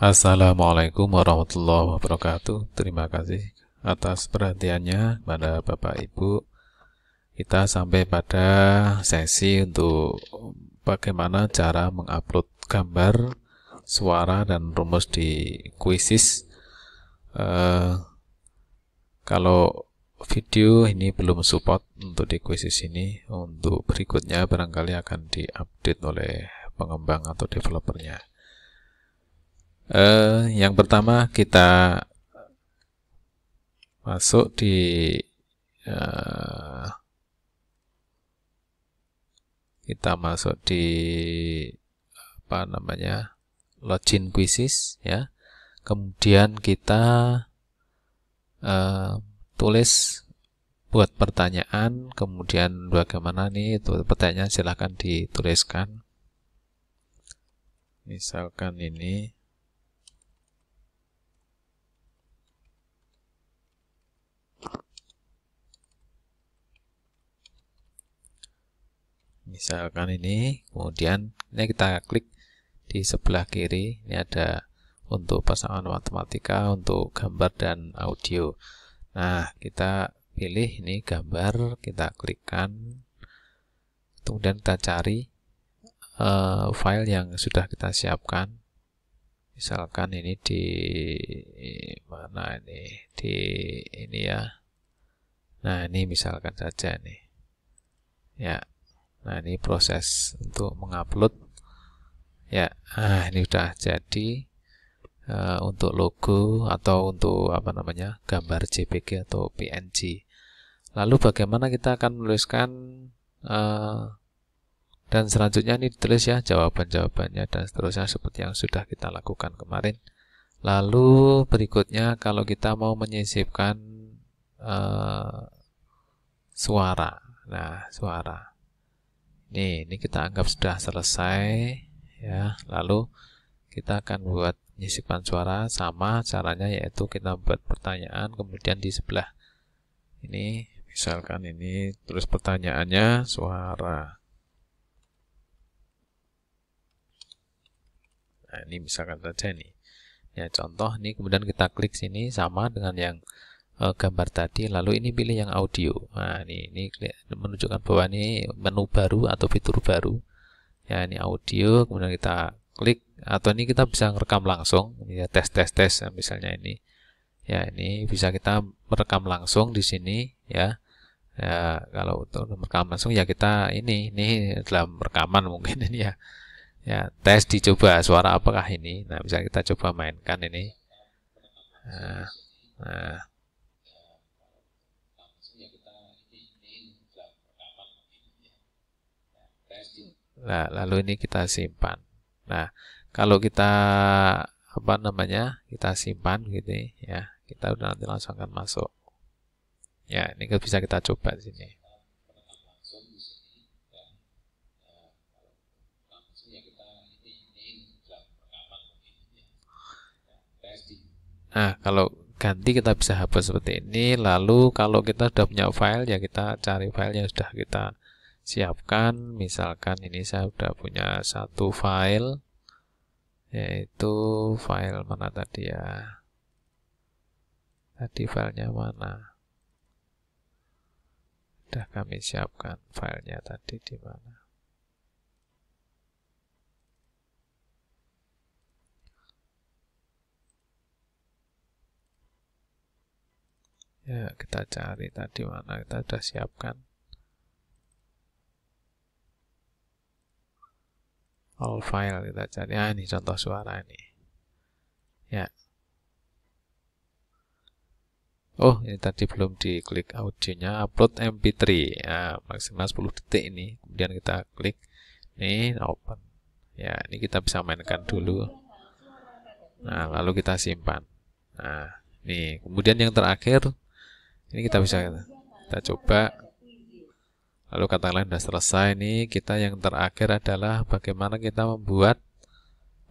Assalamualaikum warahmatullahi wabarakatuh. Terima kasih atas perhatiannya pada Bapak Ibu. Kita sampai pada sesi untuk bagaimana cara mengupload gambar, suara, dan rumus di kuisis. Uh, kalau video ini belum support untuk di kuisis ini, untuk berikutnya barangkali akan diupdate oleh pengembang atau developernya. Eh, yang pertama kita masuk di eh, kita masuk di apa namanya login quizzes ya kemudian kita eh, tulis buat pertanyaan kemudian bagaimana nih itu pertanyaan silahkan dituliskan misalkan ini misalkan ini kemudian ini kita klik di sebelah kiri ini ada untuk pasangan matematika untuk gambar dan audio nah kita pilih ini gambar kita klikkan kemudian kita cari uh, file yang sudah kita siapkan misalkan ini di mana ini di ini ya nah ini misalkan saja nih ya Nah, ini proses untuk mengupload. Ya, ah ini sudah jadi uh, untuk logo atau untuk apa namanya? gambar JPG atau PNG. Lalu bagaimana kita akan menuliskan uh, dan selanjutnya ini ditulis ya jawaban-jawabannya dan seterusnya seperti yang sudah kita lakukan kemarin. Lalu berikutnya kalau kita mau menyisipkan uh, suara. Nah, suara. Nih, ini kita anggap sudah selesai ya. Lalu kita akan buat nyisipan suara sama caranya yaitu kita buat pertanyaan kemudian di sebelah ini misalkan ini terus pertanyaannya suara. Nah, ini misalkan saja nih. Ya, contoh ini kemudian kita klik sini sama dengan yang Eh, gambar tadi lalu ini pilih yang audio nah ini, ini menunjukkan bahwa ini menu baru atau fitur baru ya ini audio kemudian kita klik atau ini kita bisa merekam langsung ya tes tes tes ya, misalnya ini ya ini bisa kita merekam langsung di sini ya ya kalau untuk merekam langsung ya kita ini ini dalam rekaman mungkin ini ya ya tes dicoba suara apakah ini nah bisa kita coba mainkan ini nah, nah Nah, lalu ini kita simpan. Nah, kalau kita apa namanya? Kita simpan gitu ya. Kita udah nanti langsung akan masuk. Ya, ini bisa kita coba di sini. Nah, kalau ganti kita bisa hapus seperti ini. Lalu kalau kita sudah punya file ya kita cari file yang sudah kita siapkan misalkan ini saya sudah punya satu file yaitu file mana tadi ya tadi filenya mana sudah kami siapkan filenya tadi di mana ya kita cari tadi mana kita sudah siapkan all file kita cari ah ini contoh suara ini ya oh ini tadi belum diklik audionya upload mp3 ya, maksimal 10 detik ini kemudian kita klik nih open ya ini kita bisa mainkan dulu nah lalu kita simpan nah nih kemudian yang terakhir ini kita bisa kita coba Lalu katakanlah sudah selesai nih. Kita yang terakhir adalah bagaimana kita membuat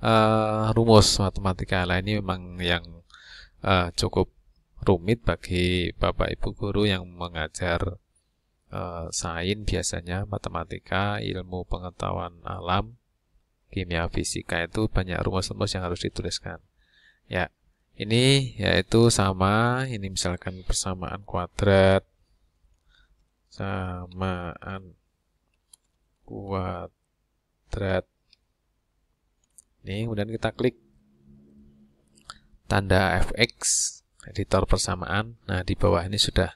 uh, rumus matematika. Nah ini memang yang uh, cukup rumit bagi bapak ibu guru yang mengajar uh, sains biasanya matematika, ilmu pengetahuan alam, kimia, fisika itu banyak rumus-rumus yang harus dituliskan. Ya, ini yaitu sama. Ini misalkan persamaan kuadrat samaan kuadrat ini kemudian kita klik tanda fx editor persamaan nah di bawah ini sudah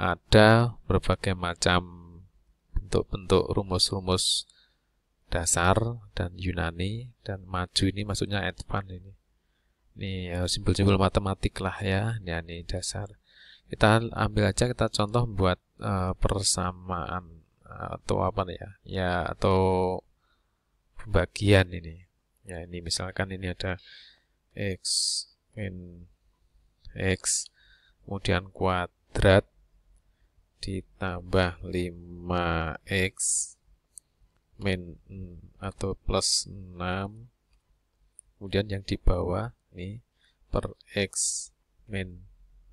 ada berbagai macam bentuk-bentuk rumus-rumus dasar dan Yunani dan maju ini maksudnya advance ini ini ya, simbol-simbol matematik lah ya ini, ini dasar kita ambil aja kita contoh buat Eh, persamaan eh, atau apa ya ya atau pembagian ini ya ini misalkan ini ada x min x kemudian kuadrat ditambah 5x min atau plus 6 kemudian yang di bawah ini per x min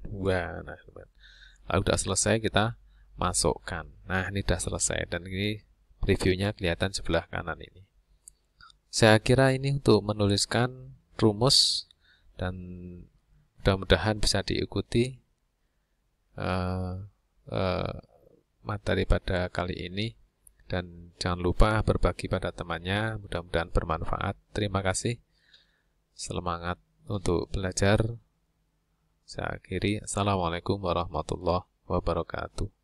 2 nah lalu udah selesai kita masukkan. Nah, ini sudah selesai dan ini reviewnya kelihatan sebelah kanan ini. Saya kira ini untuk menuliskan rumus dan mudah-mudahan bisa diikuti uh, uh, materi pada kali ini dan jangan lupa berbagi pada temannya. Mudah-mudahan bermanfaat. Terima kasih. Semangat untuk belajar. Saya akhiri. Assalamualaikum warahmatullahi wabarakatuh.